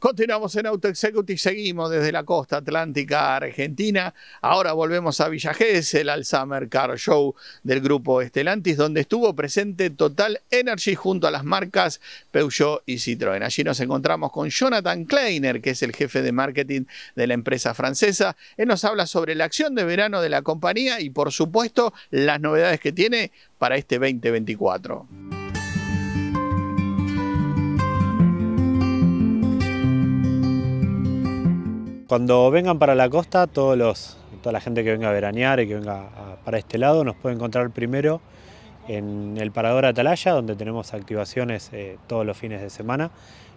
Continuamos en Auto Executive, seguimos desde la costa atlántica argentina. Ahora volvemos a Villa el Alzheimer Car Show del grupo Estelantis, donde estuvo presente Total Energy junto a las marcas Peugeot y Citroën. Allí nos encontramos con Jonathan Kleiner, que es el jefe de marketing de la empresa francesa. Él nos habla sobre la acción de verano de la compañía y, por supuesto, las novedades que tiene para este 2024. Cuando vengan para la costa, toda la gente que venga a veranear y que venga para este lado nos puede encontrar primero en el Parador Atalaya, donde tenemos activaciones eh, todos los fines de semana,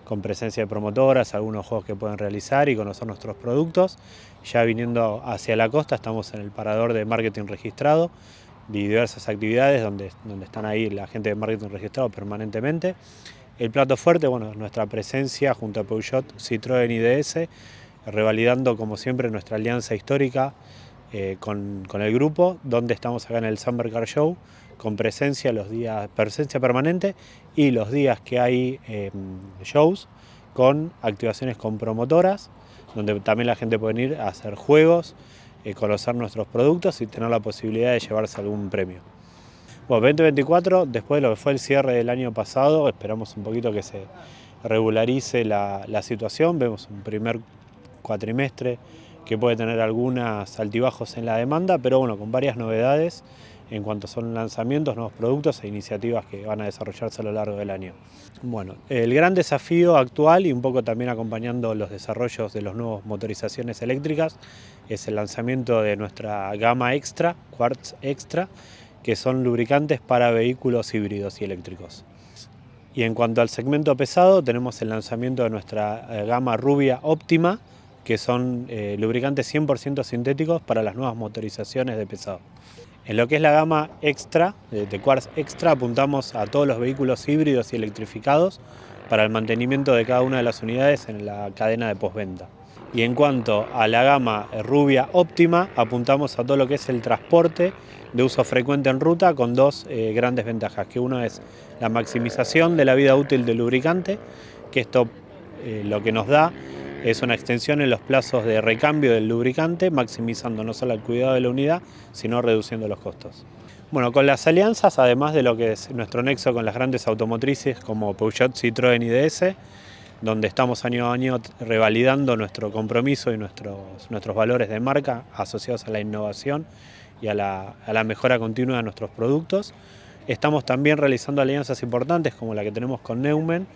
con presencia de promotoras, algunos juegos que pueden realizar y conocer nuestros productos. Ya viniendo hacia la costa, estamos en el Parador de Marketing Registrado, de diversas actividades, donde, donde están ahí la gente de Marketing Registrado permanentemente. El plato fuerte, bueno, nuestra presencia junto a Peugeot, Citroën y DS, revalidando como siempre nuestra alianza histórica eh, con, el grupo, donde estamos acá en el Summer Car Show, con presencia los días, presencia permanente y los días que hay em, shows con activaciones con promotoras, donde también la gente puede venir a hacer juegos, eh, conocer nuestros productos y tener la posibilidad de llevarse algún premio. Bueno, 2024, después de lo que fue el cierre del año pasado, esperamos un poquito que se regularice la, la situación, vemos un primer cuatrimestre que puede tener algunas altibajos en la demanda, pero bueno, con varias novedades en cuanto son lanzamientos, nuevos productos e iniciativas que van a desarrollarse a lo largo del año. Bueno, el gran desafío actual y un poco también acompañando los desarrollos de las nuevas motorizaciones eléctricas es el lanzamiento de nuestra gama extra, Quartz Extra, que son lubricantes para vehículos híbridos y eléctricos. Y en cuanto al segmento pesado, tenemos el lanzamiento de nuestra eh, gama Rubia Óptima, que son eh, lubricantes 100% sintéticos para las nuevas motorizaciones de pesado. En lo que es la gama extra, de Quartz Extra, apuntamos a todos los vehículos híbridos y electrificados para el mantenimiento de cada una de las unidades en la cadena de postventa. Y en cuanto a la gama rubia óptima, apuntamos a todo lo que es el transporte de uso frecuente en ruta con dos eh, grandes ventajas, que una es la maximización de la vida útil del lubricante, que esto eh, lo que nos da es una extensión en los plazos de recambio del lubricante, maximizando no solo el cuidado de la unidad, sino reduciendo los costos. Bueno, con las alianzas, además de lo que es nuestro nexo con las grandes automotrices como Peugeot, Citroën y DS, donde estamos año a año revalidando nuestro compromiso y nuestros, nuestros valores de marca asociados a la innovación y a la, a la mejora continua de nuestros productos. Estamos también realizando alianzas importantes como la que tenemos con Neumann,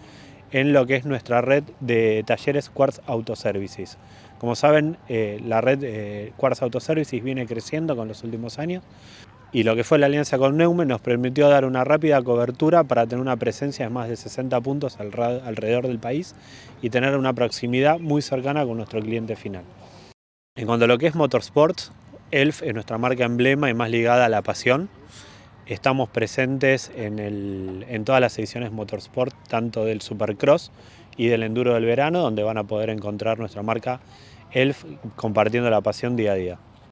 en lo que es nuestra red de talleres Quartz Autoservices. Como saben, eh, la red eh, Quartz Autoservices viene creciendo con los últimos años y lo que fue la alianza con Neume nos permitió dar una rápida cobertura para tener una presencia de más de 60 puntos alrededor del país y tener una proximidad muy cercana con nuestro cliente final. En cuanto a lo que es Motorsports, ELF es nuestra marca emblema y más ligada a la pasión. Estamos presentes en, todas las ediciones Motorsport, tanto del Supercross y del Enduro del Verano, donde van a poder encontrar nuestra marca ELF compartiendo la pasión día a día.